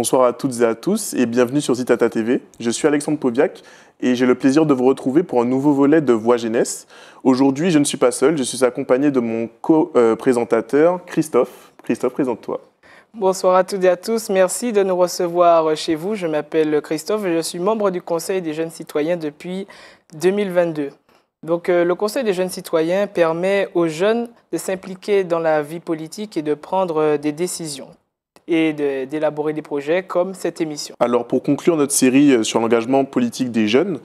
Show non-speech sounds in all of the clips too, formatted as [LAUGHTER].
Bonsoir à toutes et à tous et bienvenue sur Zitata TV. Je suis Alexandre Poviac et j'ai le plaisir de vous retrouver pour un nouveau volet de Voix Jeunesse. Aujourd'hui, je ne suis pas seul, je suis accompagné de mon co-présentateur Christophe. Christophe, présente-toi. Bonsoir à toutes et à tous. Merci de nous recevoir chez vous. Je m'appelle Christophe et je suis membre du Conseil des jeunes citoyens depuis 2022. Donc, euh, le Conseil des jeunes citoyens permet aux jeunes de s'impliquer dans la vie politique et de prendre euh, des décisions et d'élaborer des projets comme cette émission. Alors pour conclure notre série euh, sur l'engagement politique des jeunes,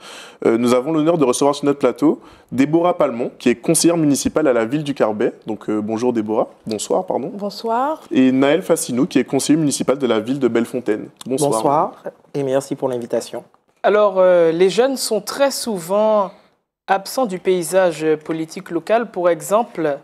euh, nous avons l'honneur de recevoir sur notre plateau Déborah Palmont, qui est conseillère municipale à la ville du Carbet. Donc euh, bonjour Déborah, bonsoir pardon. Bonsoir. Et Naël Fassinou, qui est conseiller municipal de la ville de Bellefontaine. Bonsoir. Bonsoir et merci pour l'invitation. Alors les jeunes sont très souvent absents du paysage politique local. Pour exemple,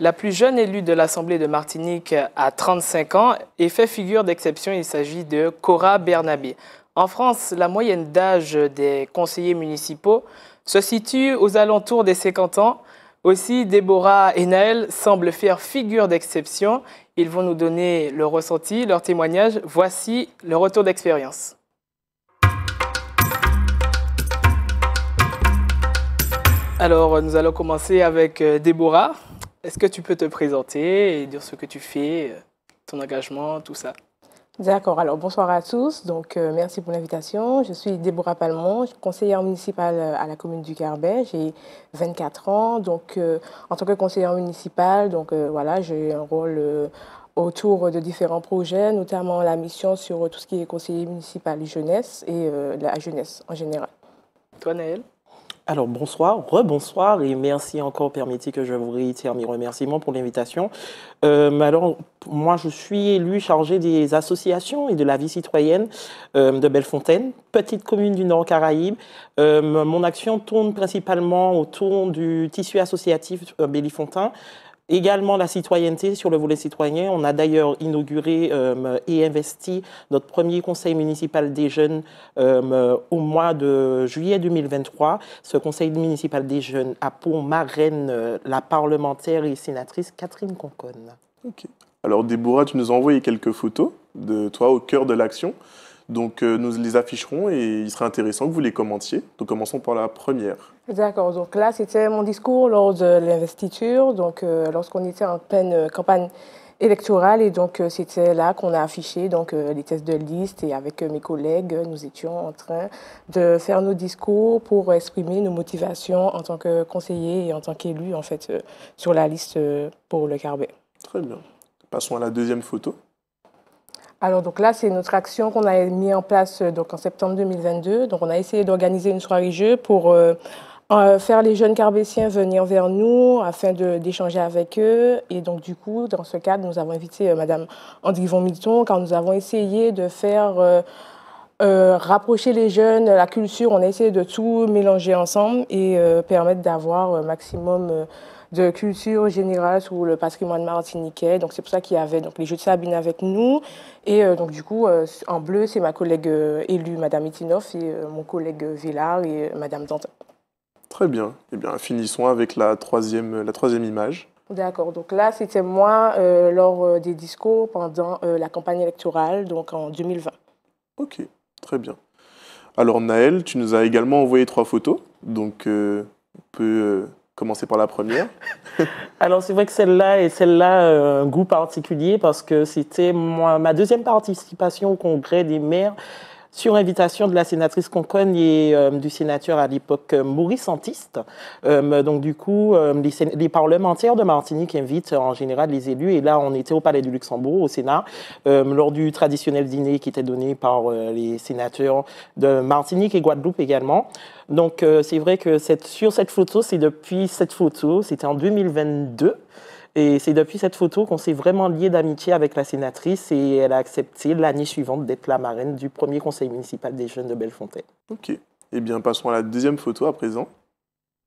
la plus jeune élue de l'Assemblée de Martinique à 35 ans et fait figure d'exception. Il s'agit de Cora Bernabé. En France, la moyenne d'âge des conseillers municipaux se situe aux alentours des 50 ans. Aussi, Déborah et Naël semblent faire figure d'exception. Ils vont nous donner leur ressenti, leur témoignage. Voici le retour d'expérience. Alors, nous allons commencer avec euh, Déborah. Est-ce que tu peux te présenter et dire ce que tu fais, euh, ton engagement, tout ça D'accord, alors bonsoir à tous. Donc euh, merci pour l'invitation. Je suis Déborah Palmont, conseillère municipale euh, à la commune du Carbet. J'ai 24 ans. Donc en tant que conseillère municipale, donc voilà, j'ai un rôle autour de différents projets, notamment la mission sur tout ce qui est conseiller municipal jeunesse et la jeunesse en général. Toi Naël alors bonsoir, rebonsoir et merci encore, permettez que je vous réitère mes remerciements pour l'invitation. Euh, alors moi je suis élu chargé des associations et de la vie citoyenne euh, de Bellefontaine, petite commune du Nord Caraïbe. Euh, mon action tourne principalement autour du tissu associatif Bellefontaine, Également la citoyenneté, sur le volet citoyen, on a d'ailleurs inauguré euh, et investi notre premier conseil municipal des jeunes euh, au mois de juillet 2023. Ce conseil municipal des jeunes a pour marraine euh, la parlementaire et sénatrice Catherine Conconne. Alors Déborah, tu nous as envoyé quelques photos de toi au cœur de l'action. Donc euh, nous les afficherons et il serait intéressant que vous les commentiez. Donc commençons par la première. D'accord, donc là c'était mon discours lors de l'investiture, donc euh, lorsqu'on était en pleine euh, campagne électorale et donc c'était là qu'on a affiché donc les tests de liste et avec mes collègues nous étions en train de faire nos discours pour exprimer nos motivations en tant que conseiller et en tant qu'élu en fait sur la liste pour le Carbet. Très bien. Passons à la deuxième photo. Alors donc là, c'est notre action qu'on a mis en place euh, donc en septembre 2022. Donc on a essayé d'organiser une soirée jeu pour euh, euh, faire les jeunes carbétiens venir vers nous afin d'échanger avec eux. Et donc du coup, dans ce cadre, nous avons invité Madame Von Milton quand nous avons essayé de faire rapprocher les jeunes, la culture, on a essayé de tout mélanger ensemble et permettre d'avoir un maximum de culture générale sous le patrimoine martiniquais. Donc c'est pour ça qu'il y avait donc, les Jeux de Sabine avec nous. Et euh, donc du coup, euh, en bleu, c'est ma collègue euh, élue, Madame Itinoff, et mon collègue Villard et Madame Dantin. Très bien. Eh bien, finissons avec la troisième, la troisième image. D'accord. Donc là, c'était moi lors des discours pendant la campagne électorale, donc en 2020. Ok, très bien. Alors Naël, tu nous as également envoyé trois photos, donc on peut Commencer par la première. [LAUGHS] Alors c'est vrai que celle-là et celle-là euh, un goût particulier parce que c'était ma deuxième participation au congrès des maires sur invitation de la sénatrice Concogne et euh, du sénateur à l'époque euh, Maurice euh, donc du coup, les, parlementaires de Martinique invitent en général les élus. Et là, on était au Palais du Luxembourg, au Sénat, lors du traditionnel dîner qui était donné par les sénateurs de Martinique et Guadeloupe également. Donc c'est vrai que cette, sur cette photo, c'est depuis cette photo, c'était en 2022. Et c'est depuis cette photo qu'on s'est vraiment lié d'amitié avec la sénatrice et elle a accepté l'année suivante d'être la marraine du premier conseil municipal des jeunes de Bellefontaine. Ok. et eh bien, passons à la deuxième photo à présent.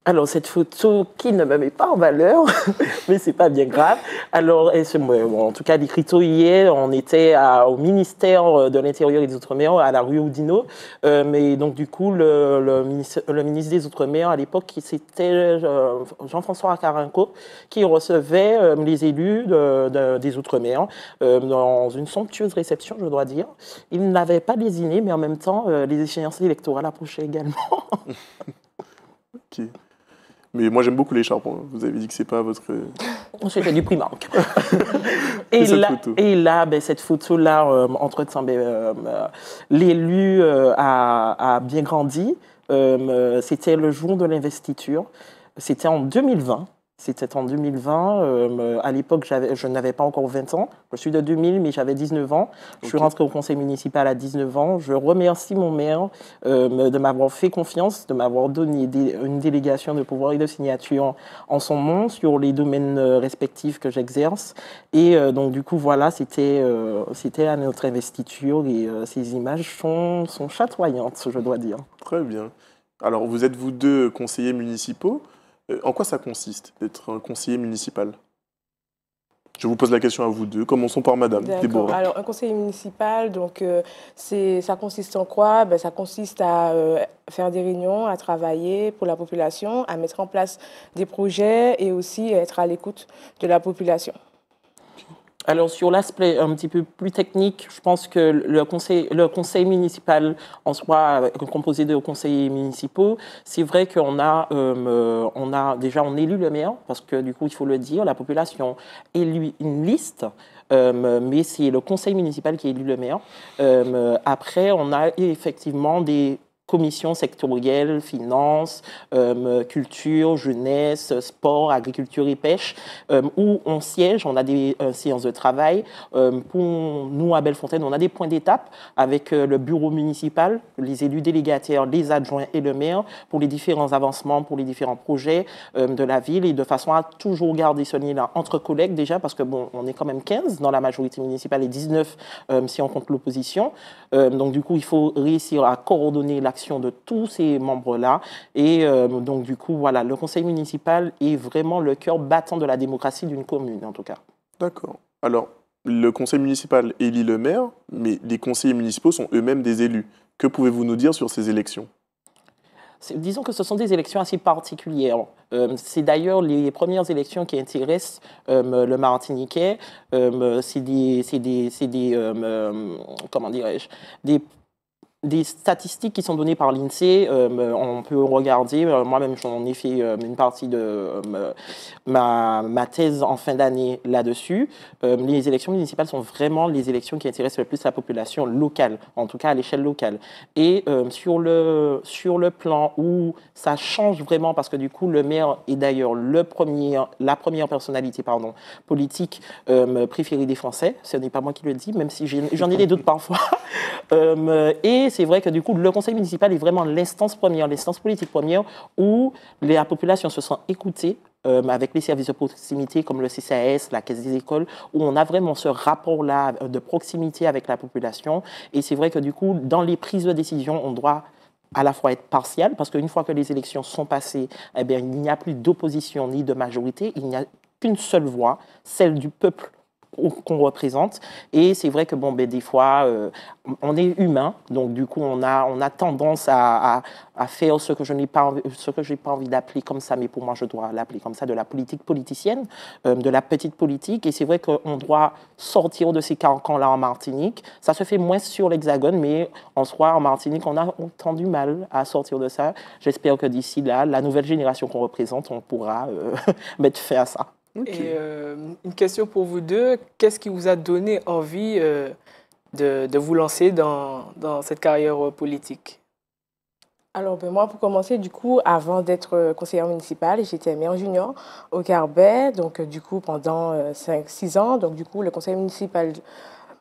Alors cette photo qui ne me met pas en valeur, [LAUGHS] mais c'est pas bien grave. Alors en tout cas l'écriture est, on était au ministère euh, de l'Intérieur et des Outre-mer à la rue Oudino, euh, mais donc du coup le, ministre, des Outre-mer à l'époque c'était euh, Jean-François Carinco qui recevait les élus des Outre-mer dans une somptueuse réception, je dois dire. Il n'avait pas désigné, mais en même temps les échéances électorales approchaient également. [LAUGHS] Ok. Mais moi, j'aime beaucoup les charbons. Vous avez dit que c'est pas votre. [LAUGHS] C'était du Primark. [LAUGHS] et, là, et là, ben, cette photo-là, euh, entre ben, euh, euh, l'élu a, a, bien grandi. C'était le jour de l'investiture. C'était en 2020. C'était en 2020. Euh, à l'époque, je n'avais pas encore 20 ans. Je suis de 2000, mais j'avais 19 ans. Je suis rentrée au conseil municipal à 19 ans. Je remercie mon maire euh, de m'avoir fait confiance, de m'avoir donné une délégation de pouvoir et de signature en, son nom sur les domaines euh, respectifs que j'exerce. Et donc, du coup, voilà, c'était c'était à notre investiture et ces images sont, sont chatoyantes, je dois dire. Très bien. Alors, vous êtes vous deux conseillers municipaux. Euh, en quoi ça consiste d'être un conseiller municipal je vous pose la question à vous deux. Commençons par Madame Alors, un conseiller municipal, donc, euh, ça consiste en quoi ben, Ça consiste à euh, faire des réunions, à travailler pour la population, à mettre en place des projets et aussi à être à l'écoute de la population. Alors sur l'aspect un petit peu plus technique, je pense que le conseil, le conseil municipal en soi, euh, composé de conseillers municipaux, c'est vrai qu'on a, euh, euh, on a déjà on élu le maire parce que du coup il faut le dire, la population élue une liste. Euh, mais c'est le conseil municipal qui élu le maire. Euh, après, on a effectivement des commissions sectorielles, finances, euh, culture, jeunesse, sport, agriculture et pêche, euh, où on siège, on a des euh, séances de travail. pour nous, à Bellefontaine, on a des points d'étape avec le bureau municipal, les élus délégataires, les adjoints et le maire pour les différents avancements, pour les différents projets de la ville et de façon à toujours garder ce lien entre collègues déjà, parce que bon, on est quand même 15 dans la majorité municipale et 19 si on compte l'opposition. donc du coup, il faut réussir à coordonner l'action de tous ces membres-là. Et euh, donc, du coup, voilà, le conseil municipal est vraiment le cœur battant de la démocratie d'une commune, en tout cas. D'accord. Alors, le conseil municipal élit le maire, mais les conseillers municipaux sont eux-mêmes des élus. Que pouvez-vous nous dire sur ces élections disons que ce sont des élections assez particulières. Euh, c'est d'ailleurs les premières élections qui intéressent euh, le Martiniquais. Euh, c'est des, des comment dirais-je, des des statistiques qui sont données par l'INSEE, euh, on peut regarder, euh, moi-même j'en ai fait euh, une partie de ma, thèse en fin d'année là-dessus. les élections municipales sont vraiment les élections qui intéressent le plus la population locale, en tout cas à l'échelle locale. Et sur, le, sur le plan où ça change vraiment, parce que du coup le maire est d'ailleurs le premier, la première personnalité pardon, politique préférée des Français, ce n'est pas moi qui le dis, même si j'en ai, des doutes parfois. [LAUGHS] et c'est vrai que du coup, le conseil municipal est vraiment l'instance première, l'instance politique première où la population se sent écoutée, euh, avec les services de proximité comme le CCAS, la Caisse des écoles, où on a vraiment ce rapport-là euh, de proximité avec la population. Et c'est vrai que du coup, dans les prises de décision, on doit à la fois être partial, parce qu'une fois que les élections sont passées, eh il n'y a plus d'opposition ni de majorité, il n'y a qu'une seule voix, celle du peuple qu'on représente. Et c'est vrai que bon, ben, des fois, euh, on est humain, donc du coup, on a, on a tendance à, faire ce que je n'ai pas, envie, ce que j'ai pas envie d'appeler comme ça, mais pour moi, je dois l'appeler comme ça, de la politique politicienne, euh, de la petite politique. Et c'est vrai qu'on doit sortir de ces carcans là en Martinique. Ça se fait moins sur l'Hexagone, mais en soi, en Martinique, on a autant mal à sortir de ça. J'espère que d'ici là, la nouvelle génération qu'on représente, on pourra euh, [LAUGHS] mettre fin à ça. Et euh, une question pour vous deux. Qu'est-ce qui vous a donné envie euh, de, vous lancer dans, cette carrière euh, politique alors, ben moi, pour commencer, du coup, avant d'être conseillère municipale, j'étais maire junior au Carbet, donc du coup, pendant 5-6 ans. Donc, du coup, le conseil municipal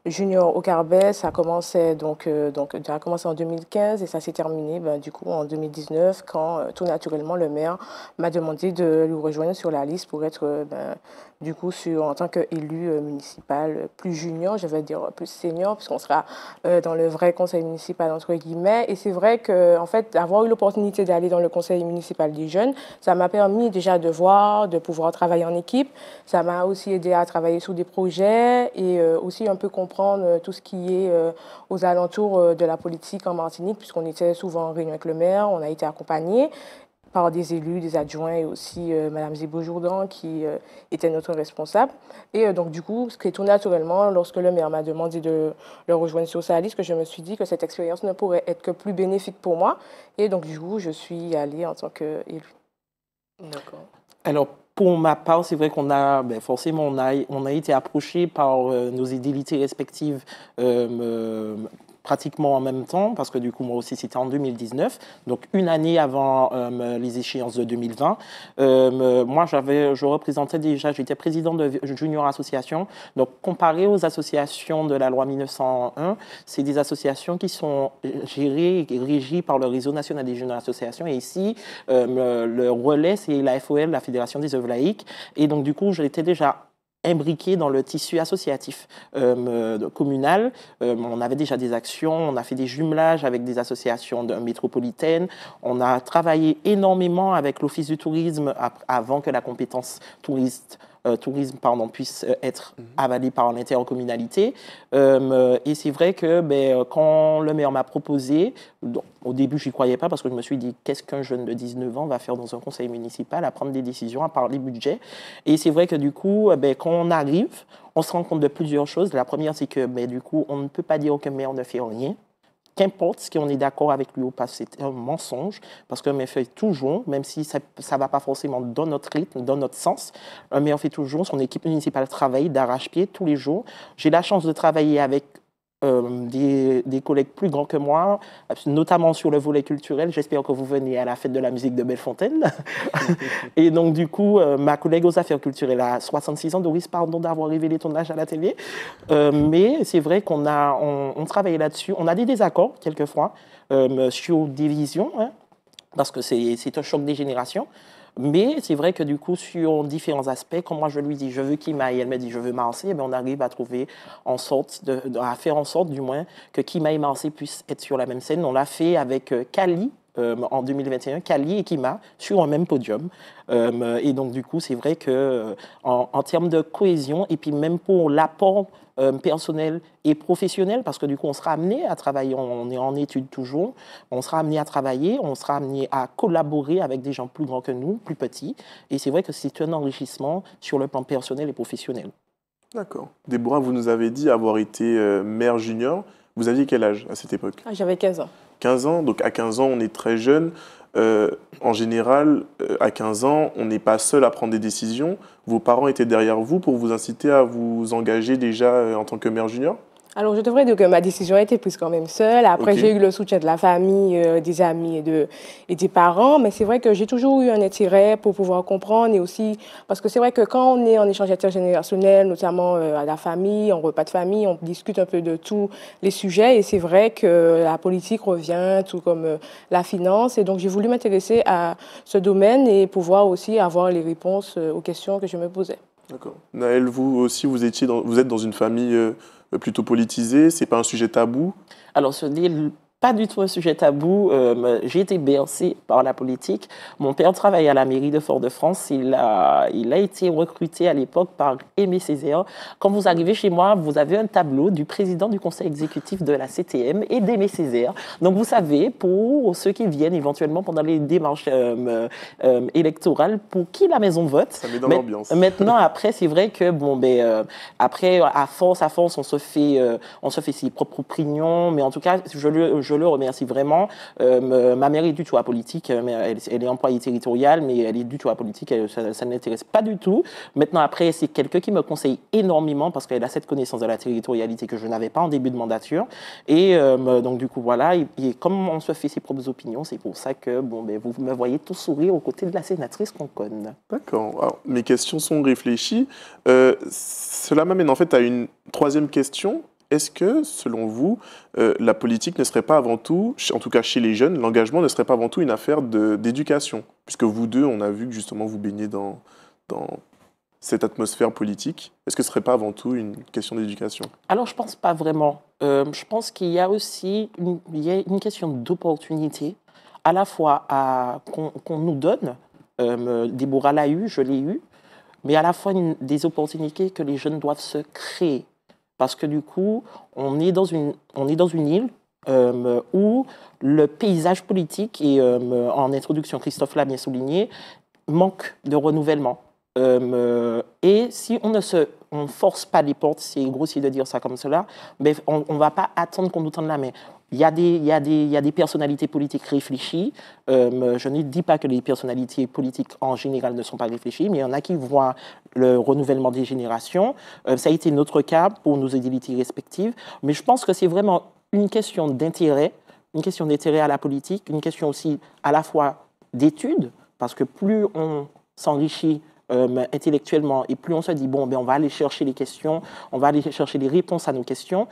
Junior au Carbet, ça commençait donc, euh, donc ça a commencé en 2015 et ça s'est terminé ben, du coup en 2019 quand euh, tout naturellement le maire m'a demandé de lui rejoindre sur la liste pour être euh, ben, du coup sur, en tant qu'élu municipal plus junior, je vais dire plus senior puisqu'on sera dans le vrai conseil municipal entre guillemets et c'est vrai que en fait avoir eu l'opportunité d'aller dans le conseil municipal des jeunes, ça m'a permis déjà de voir, de pouvoir travailler en équipe, ça m'a aussi aidé à travailler sur des projets et aussi un peu comprendre prendre euh, tout ce qui est euh, aux alentours euh, de la politique en Martinique, puisqu'on était souvent en réunion avec le maire, on a été accompagné par des élus, des adjoints et aussi Mme Madame Zébo-Jourdan qui était notre responsable. Et donc du coup, ce qui est tout naturellement, lorsque le maire m'a demandé de le rejoindre sur sa liste, que je me suis dit que cette expérience ne pourrait être que plus bénéfique pour moi. Et donc du coup, je suis allée en tant qu'élue. D'accord. Alors pour ma part, c'est vrai qu'on a ben, forcément a, été approché par euh, nos idéalités respectives euh, euh, pratiquement en même temps, parce que du coup, moi aussi, c'était en 2019, donc une année avant euh, les échéances de 2020. Euh, moi, je représentais déjà, j'étais président de Junior Association. Donc, comparé aux associations de la loi 1901, c'est des associations qui sont euh, gérées et régies par le réseau national des junior associations. Et ici, le relais, c'est la FOL, la Fédération des œuvres laïques. Et donc, du coup, j'étais déjà imbriqué dans le tissu associatif euh, communal. Euh, on avait déjà des actions, on a fait des jumelages avec des associations métropolitaines, on a travaillé énormément avec l'Office du tourisme avant que la compétence touriste euh, tourisme pardon, puisse euh, être mhm. avalé par l'intercommunalité. Euh, et c'est vrai que ben, quand le maire m'a proposé, au début, je n'y croyais pas parce que je me suis dit qu'est-ce qu'un jeune de 19 ans va faire dans un conseil municipal à prendre des décisions, à parler budget. Et c'est vrai que du coup, ben, quand on arrive, on se rend compte de plusieurs choses. La première, c'est que ben, du coup, on ne peut pas dire que maire ne fait rien qu'importe si on est d'accord avec lui ou pas, c'est un mensonge, parce qu'on méfait fait toujours, même si ça ne va pas forcément dans notre rythme, dans notre sens, mais on fait toujours, son équipe municipale travaille d'arrache-pied tous les jours. J'ai la chance de travailler avec euh, des, collègues plus grands que moi, notamment sur le volet culturel. J'espère que vous venez à la fête de la musique de Bellefontaine. [LAUGHS] et donc, du coup, euh, ma collègue aux affaires culturelles a 66 ans. Doris, pardon d'avoir révélé ton âge à la télé. Euh, mais c'est vrai qu'on a on, là-dessus. On a des désaccords, quelquefois, sur des visions, hein, parce que c'est un choc des générations mais c'est vrai que du coup, sur différents aspects, quand moi je lui dis je veux m'aille », elle me dit je veux Marseille, eh on arrive à trouver en sorte, de, à faire en sorte du moins que qu'il m'aille Marseille puisse être sur la même scène. On l'a fait avec euh, Kali, euh, en 2021, Cali et Kima sur un même podium. Euh, et donc, du coup, c'est vrai que euh, en, termes de cohésion, et puis même pour l'apport personnel et professionnel, parce que du coup, on sera amené à travailler, on est en étude toujours, on sera amené à travailler, on sera amené à collaborer avec des gens plus grands que nous, plus petits. Et c'est vrai que c'est un enrichissement sur le plan personnel et professionnel. D'accord. Déborah, vous nous avez dit avoir été maire junior. Vous aviez quel âge à cette époque ah, J'avais 15 ans. 15 ans. Donc à 15 ans, on est très jeune. Euh, en général, euh, à 15 ans, on n'est pas seul à prendre des décisions. Vos parents étaient derrière vous pour vous inciter à vous engager déjà euh, en tant que maire junior alors, je devrais dire que ma décision a été prise quand même seule. Après, j'ai eu le soutien de la famille, euh, des amis et, de, et des parents. Mais c'est vrai que j'ai toujours eu un intérêt pour pouvoir comprendre et aussi parce que c'est vrai que quand on est en échange intergénérationnel, notamment euh, à la famille, en repas de famille, on discute un peu de tous les sujets. Et c'est vrai que la politique revient, tout comme euh, la finance. Et donc, j'ai voulu m'intéresser à ce domaine et pouvoir aussi avoir les réponses aux questions que je me posais. D'accord. Naël, vous aussi, vous, étiez vous êtes dans une famille plutôt politisé C'est pas un sujet tabou Alors sur dit pas du tout un sujet tabou. Euh, j'ai été bercé par la politique. Mon père travaille à la mairie de Fort-de-France. Il a, été recruté à l'époque par Aimé Césaire. Quand vous arrivez chez moi, vous avez un tableau du président du conseil exécutif de la CTM et d'Aimé Césaire. Donc vous savez, pour ceux qui viennent éventuellement pendant les démarches euh, euh, électorales, pour qui la maison vote. Ça met dans l'ambiance. Maintenant, après, c'est vrai que, bon, ben, après, à force, à force, on se fait, on se fait ses propres prignons. Mais en tout cas, je le. Je je le remercie vraiment. Euh, ma mère est du tout à politique, euh, mais elle, est employée territoriale, mais elle est du tout à politique, ça, ne l'intéresse pas du tout. Maintenant, après, c'est quelqu'un qui me conseille énormément parce qu'elle a cette connaissance de la territorialité que je n'avais pas en début de mandature. Et euh, donc, du coup, voilà, et, comme on se fait ses propres opinions, c'est pour ça que bon, ben, vous me voyez tout sourire aux côtés de la sénatrice Conconne. D'accord. mes questions sont réfléchies. cela m'amène en fait à une troisième question est-ce que, selon vous, euh, la politique ne serait pas avant tout, en tout cas chez les jeunes, l'engagement ne serait pas avant tout une affaire d'éducation Puisque vous deux, on a vu que justement vous baignez dans, cette atmosphère politique. Est-ce que ce ne serait pas avant tout une question d'éducation Alors, je ne pense pas vraiment. Euh, je pense qu'il y a aussi une, question d'opportunité, à la fois qu'on nous donne. Euh, Déborah l'a eu, je l'ai eu, mais à la fois des opportunités que les jeunes doivent se créer. Parce que du coup, on est dans une, on est dans une île euh, où le paysage politique, et euh, en introduction, Christophe l'a bien souligné, manque de renouvellement. Euh, et si on ne se on force pas les portes, c'est grossier de dire ça comme cela, mais on ne va pas attendre qu'on nous tende la main. Il y, a des, il, y a des, il y a des personnalités politiques réfléchies. Euh, je ne dis pas que les personnalités politiques en général ne sont pas réfléchies, mais il y en a qui voient le renouvellement des générations. Euh, ça a été notre cas pour nos édilités respectives. Mais je pense que c'est vraiment une question d'intérêt, une question d'intérêt à la politique, une question aussi à la fois d'études, parce que plus on s'enrichit euh, intellectuellement, et plus on se dit, bon, ben, on va aller chercher les questions, on va aller chercher les réponses à nos questions,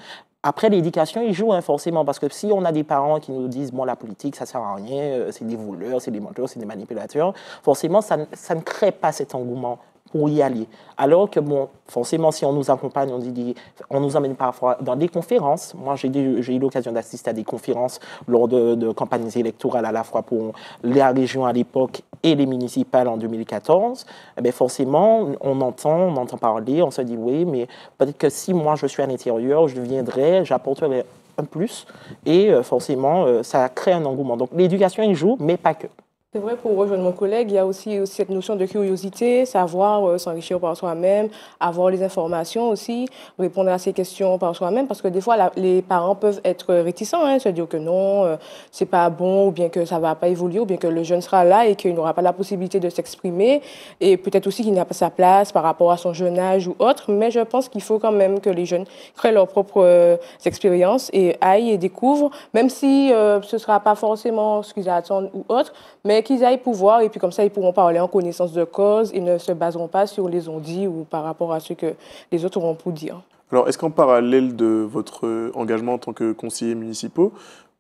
après, l'éducation, il joue hein, forcément, parce que si on a des parents qui nous disent, bon, la politique, ça sert à rien, euh, c'est des voleurs, c'est des menteurs, c'est des manipulateurs, forcément, ça, ne crée pas cet engouement pour y aller. Alors que, bon, forcément, si on nous accompagne, on, dit on nous emmène parfois dans des conférences. Moi, j'ai eu l'occasion d'assister à des conférences lors de, campagnes électorales à la fois pour les régions à l'époque et les municipales en 2014. Mais eh forcément, on entend, on entend parler, on se dit oui, mais peut-être que si moi je suis à l'intérieur, je viendrai, j'apporterai un plus. Et euh, forcément, euh, ça crée un engouement. Donc l'éducation, il joue, mais pas que. C'est vrai, pour rejoindre mon collègue, il y a aussi, euh, cette notion de curiosité, savoir euh, s'enrichir par soi-même, avoir les informations aussi, répondre à ces questions par soi-même, parce que des fois, les parents peuvent être réticents, hein, se dire que non, euh, c'est pas bon, ou bien que ça va pas évoluer, ou bien que le jeune sera là et qu'il n'aura pas la possibilité de s'exprimer, et peut-être aussi qu'il n'a pas sa place par rapport à son jeune âge ou autre, mais je pense qu'il faut quand même que les jeunes créent leurs propres expériences et aillent et découvrent, même si ce sera pas forcément ce qu'ils attendent ou autre, mais mais qu'ils aillent pouvoir, et puis comme ça, ils pourront parler en connaissance de cause et ne se baseront pas sur les ondits ou par rapport à ce que les autres auront pour dire. Alors, est-ce qu'en parallèle de votre engagement en tant que conseiller municipal,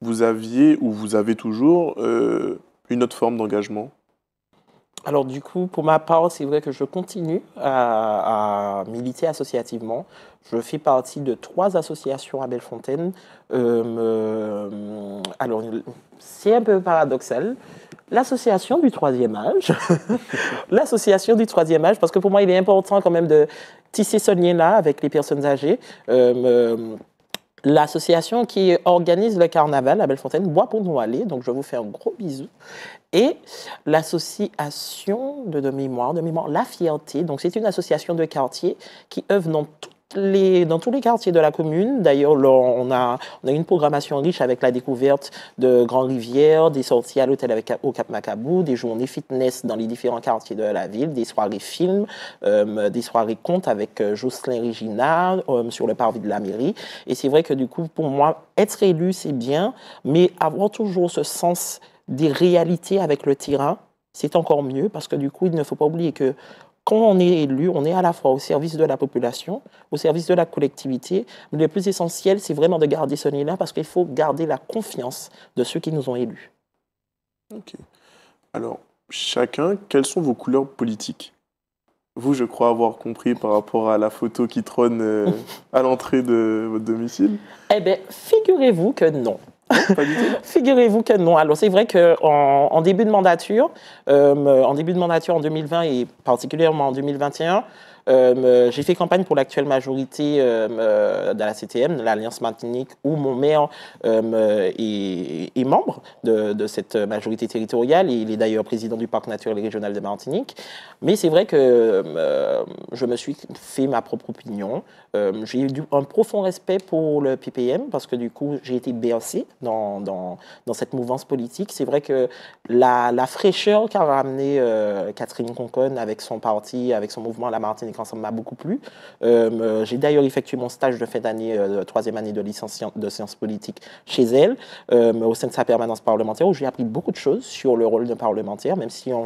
vous aviez ou vous avez toujours euh, une autre forme d'engagement alors du coup, pour ma part, c'est vrai que je continue à, militer associativement. Je fais partie de trois associations à Bellefontaine. Euh, alors, c'est un peu paradoxal. L'association du troisième âge. [LAUGHS] L'association du troisième âge, parce que pour moi, il est important quand même de tisser ce lien-là avec les personnes âgées. Euh, euh, l'association qui organise le carnaval à Bellefontaine, Bois pour nous aller, donc je vous fais un gros bisou. Et l'association de, de mémoire, de mémoire La Fierté, donc c'est une association de quartier qui œuvre dans tout dans tous les quartiers de la commune. D'ailleurs, on a, on a une programmation riche avec la découverte de Grand Rivière, des sorties à l'hôtel au Cap Macabou, des journées fitness dans les différents quartiers de la ville, des soirées films, euh, des soirées contes avec euh, Jocelyn Regina euh, sur le parvis de la mairie. Et c'est vrai que du coup, pour moi, être élu, c'est bien, mais avoir toujours ce sens des réalités avec le terrain, c'est encore mieux parce que du coup, il ne faut pas oublier que quand on est élu, on est à la fois au service de la population, au service de la collectivité, mais le plus essentiel, c'est vraiment de garder ce lien-là parce qu'il faut garder la confiance de ceux qui nous ont élus. Ok. Alors, chacun, quelles sont vos couleurs politiques Vous, je crois avoir compris par rapport à la photo qui trône euh, [LAUGHS] à l'entrée de votre domicile. Eh bien, figurez-vous que non. [LAUGHS] Figurez-vous que non. Alors, c'est vrai qu'en début de mandature, euh, en début de mandature en 2020 et particulièrement en 2021, euh, j'ai fait campagne pour l'actuelle majorité euh, de la CTM, l'Alliance Martinique, où mon maire euh, est, membre de, cette majorité territoriale. il est d'ailleurs président du Parc naturel régional de Martinique. Mais c'est vrai que je me suis fait ma propre opinion. j'ai eu un profond respect pour le PPM parce que du coup, j'ai été bercé dans, cette mouvance politique. C'est vrai que la, la fraîcheur qu'a ramenée Catherine Concon avec son parti, avec son mouvement La Martinique ça ensemble m'a beaucoup plu. Euh, euh, j'ai d'ailleurs effectué mon stage de fin d'année, euh, troisième année de licence de sciences politiques chez elle, au sein de sa permanence parlementaire, où j'ai appris beaucoup de choses sur le rôle d'un parlementaire, même si on,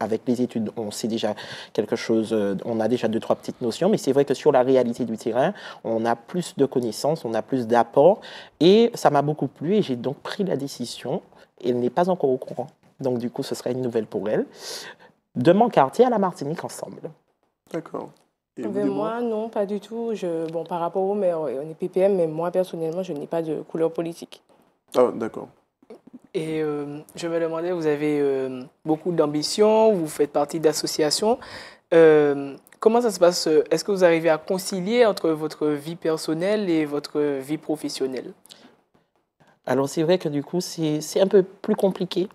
avec les études, on sait déjà quelque chose, on a déjà deux, trois petites notions, mais c'est vrai que sur la réalité du terrain, on a plus de connaissances, on a plus d'apports, et ça m'a beaucoup plu, et j'ai donc pris la décision, elle n'est pas encore au courant. Donc du coup, ce serait une nouvelle pour elle de quartier à la Martinique ensemble. D'accord. moi, non, pas du tout. Je, bon, par rapport aux euh, on est PPM, mais moi, personnellement, je n'ai pas de couleur politique. Ah, d'accord. Et euh, je me demandais, vous avez euh, beaucoup d'ambition, vous faites partie d'associations. comment ça se passe Est-ce que vous arrivez à concilier entre votre vie personnelle et votre vie professionnelle Alors, c'est vrai que du coup, c'est un peu plus compliqué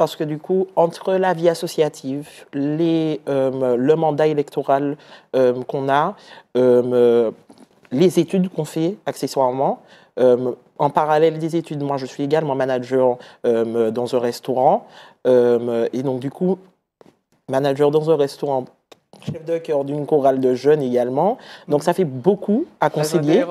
parce que du coup, entre la vie associative, les, euh, le mandat électoral euh, qu'on a, euh, les études qu'on fait accessoirement, en parallèle des études, moi je suis également manager dans un restaurant, et donc du coup, manager dans un restaurant chef de chœur d'une chorale de jeunes également. Donc ça fait beaucoup à conseiller.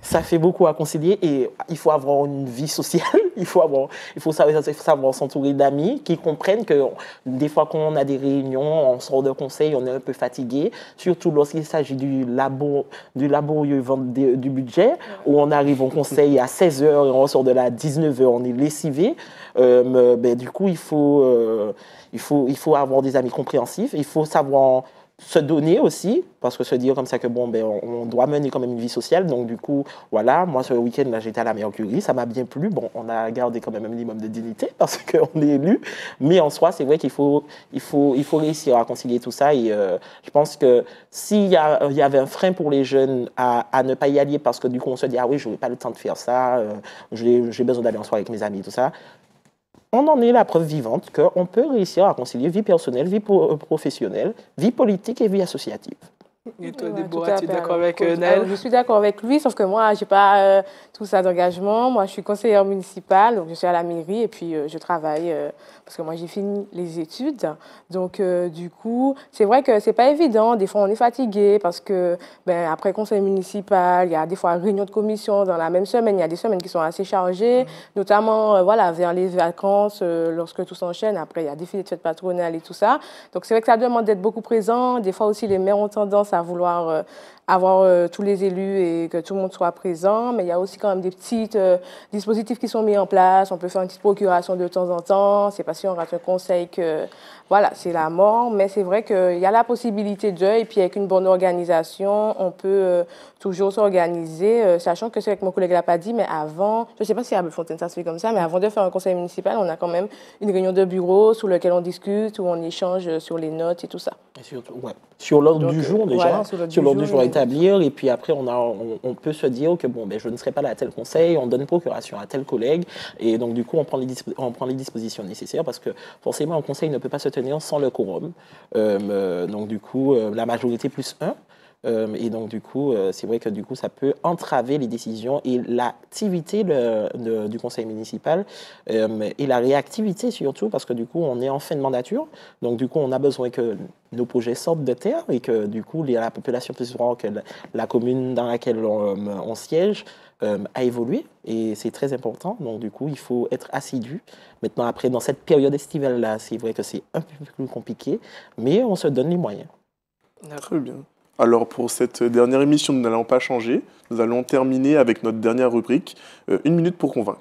Ça fait beaucoup à concilier et il faut avoir une vie sociale. [LAUGHS] Il faut avoir, il faut savoir, s'entourer d'amis qui comprennent que des fois quand on a des réunions, on sort de conseil, on est un peu fatigué, surtout lorsqu'il s'agit du labo, du laborieux du budget où on arrive au conseil à 16h et on sort de là à 19h, on est lessivé. Euh, ben, du coup, il faut, euh, il, faut, il faut avoir des amis compréhensifs, il faut savoir se donner aussi, parce que se dire comme ça que bon, ben, on, doit mener quand même une vie sociale. Donc, du coup, voilà, moi, ce week-end, là, j'étais à la Mercury, ça m'a bien plu. Bon, on a gardé quand même un minimum de dignité [LAUGHS] parce qu'on est élu. Mais en soi, c'est vrai qu'il faut, il faut, il faut réussir à concilier tout ça. Et euh, je pense que s'il y, y avait un frein pour les jeunes à, ne pas y aller parce que du coup, on se dit, ah oui, je n'ai pas le temps de faire ça, euh, j'ai besoin d'aller en soirée avec mes amis, tout ça, on en est la preuve vivante qu'on peut réussir à concilier vie personnelle, vie professionnelle, vie politique et vie associative. Et toi, tu es d'accord avec euh, ah, Je suis d'accord avec lui, sauf que moi, je n'ai pas euh, tout ça d'engagement. Moi, je suis conseillère municipale, donc je suis à la mairie et puis euh, je travaille parce que moi, j'ai fini les études. Donc, du coup, c'est vrai que ce n'est pas évident. Des fois, on est fatigué parce que, ben, après conseil municipal, il y a des fois réunion de commission dans la même semaine. Il y a des semaines qui sont assez chargées, mm. notamment voilà, vers les vacances, lorsque tout s'enchaîne. Après, il y a des de fêtes patronales et tout ça. Donc, c'est vrai que ça demande d'être beaucoup présent. Des fois aussi, les maires ont tendance à vouloir euh, avoir euh, tous les élus et que tout le monde soit présent, mais il y a aussi quand même des petits euh, dispositifs qui sont mis en place. On peut faire une petite procuration de temps en temps. C'est pas si on rate un conseil que voilà, c'est la mort, mais c'est vrai qu'il y a la possibilité de, et puis avec une bonne organisation, on peut euh, toujours s'organiser, euh, sachant que c'est avec mon collègue l'a pas dit, mais avant, je ne sais pas si à Bellefontaine ça se fait comme ça, mais avant de faire un conseil municipal, on a quand même une réunion de bureau sous laquelle on discute, où on échange euh, sur les notes et tout ça. Sur l'ordre du jour déjà, sur l'ordre du, jour à établir, et puis après on, a, on, peut se dire que bon, ben, je ne serai pas là à tel conseil, on donne procuration à tel collègue, et donc du coup on prend les, on prend les dispositions nécessaires, parce que forcément un conseil ne peut pas se sans le quorum. Euh, euh, donc, du coup, euh, la majorité plus un. Euh, et donc, du coup, euh, c'est vrai que du coup, ça peut entraver les décisions et l'activité du conseil municipal euh, et la réactivité surtout, parce que du coup, on est en fin de mandature. Donc, du coup, on a besoin que nos projets sortent de terre et que du coup, la population plus voir que la, commune dans laquelle on, siège a évolué et c'est très important. Donc, du coup, il faut être assidu. Maintenant, après, dans cette période estivale-là, c'est vrai que c'est un peu plus compliqué, mais on se donne les moyens. Très bien. Alors pour cette dernière émission, nous n'allons pas changer. Nous allons terminer avec notre dernière rubrique, euh, une minute pour convaincre.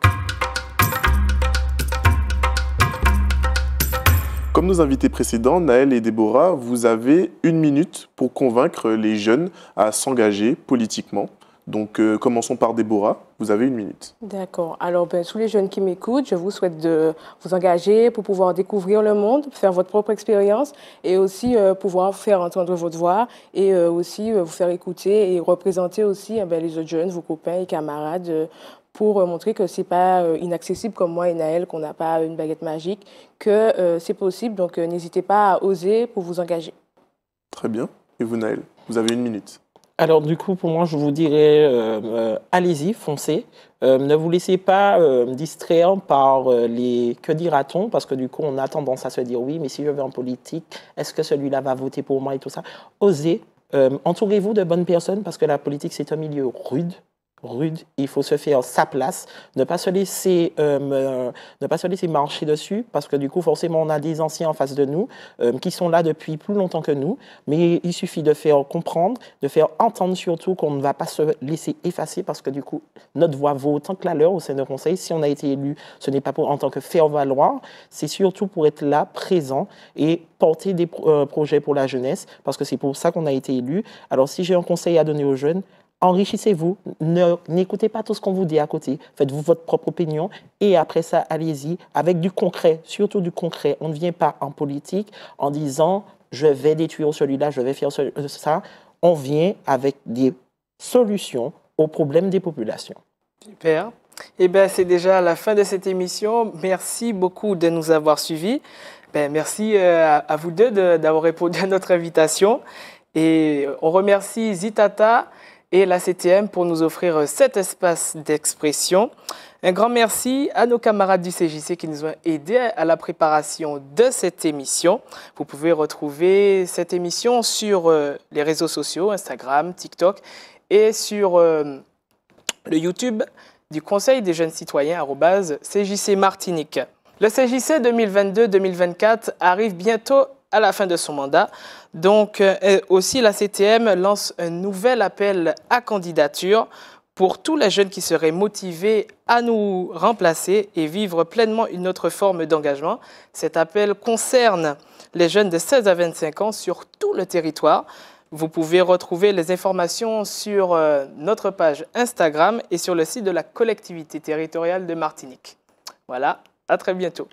Comme nos invités précédents, Naël et Déborah, vous avez une minute pour convaincre les jeunes à s'engager politiquement. Donc euh, commençons par Déborah, vous avez une minute. D'accord. Alors ben, tous les jeunes qui m'écoutent, je vous souhaite de vous engager pour pouvoir découvrir le monde, faire votre propre expérience et aussi euh, pouvoir faire entendre votre voix et euh, aussi vous faire écouter et représenter aussi eh ben, les autres jeunes, vos copains et camarades pour montrer que c'est pas inaccessible comme moi et Naël, qu'on n'a pas une baguette magique, que c'est possible. Donc n'hésitez pas à oser pour vous engager. Très bien. Et vous Naël, vous avez une minute. Alors du coup, pour moi, je vous dirais, euh, euh, allez-y, foncez. Euh, ne vous laissez pas distraire par les que dira-t-on, parce que du coup, on a tendance à se dire oui, mais si je vais en politique, est-ce que celui-là va voter pour moi et tout ça. Osez, entourez-vous de bonnes personnes, parce que la politique, c'est un milieu rude, rude, il faut se faire sa place, ne pas se laisser, euh, ne pas se laisser marcher dessus, parce que du coup, forcément, on a des anciens en face de nous euh, qui sont là depuis plus longtemps que nous, mais il suffit de faire comprendre, de faire entendre surtout qu'on ne va pas se laisser effacer, parce que du coup, notre voix vaut autant que la leur au sein de conseil. Si on a été élu, ce n'est pas pour en tant que faire valoir, c'est surtout pour être là, présent et porter des euh, projets pour la jeunesse, parce que c'est pour ça qu'on a été élu. Alors, si j'ai un conseil à donner aux jeunes, enrichissez-vous, n'écoutez pas tout ce qu'on vous dit à côté, faites-vous votre propre opinion et après ça, allez-y avec du concret, surtout du concret. On ne vient pas en politique en disant je vais détruire celui-là, je vais faire ça. On vient avec des solutions aux problèmes des populations. Super. Eh bien, c'est déjà la fin de cette émission. Merci beaucoup de nous avoir suivis. Ben, merci euh, à vous deux d'avoir répondu à notre invitation. Et on remercie Zitata et la CTM pour nous offrir cet espace d'expression. Un grand merci à nos camarades du CJC qui nous ont aidés à la préparation de cette émission. Vous pouvez retrouver cette émission sur euh, les réseaux sociaux, Instagram, TikTok et sur euh, le YouTube du Conseil des jeunes citoyens CJC Martinique. Le CJC 2022-2024 arrive bientôt à la fin de son mandat. Donc euh, aussi, la CTM lance un nouvel appel à candidature pour tous les jeunes qui seraient motivés à nous remplacer et vivre pleinement une autre forme d'engagement. Cet appel concerne les jeunes de 16 à 25 ans sur tout le territoire. Vous pouvez retrouver les informations sur euh, notre page Instagram et sur le site de la collectivité territoriale de Martinique. Voilà, à très bientôt.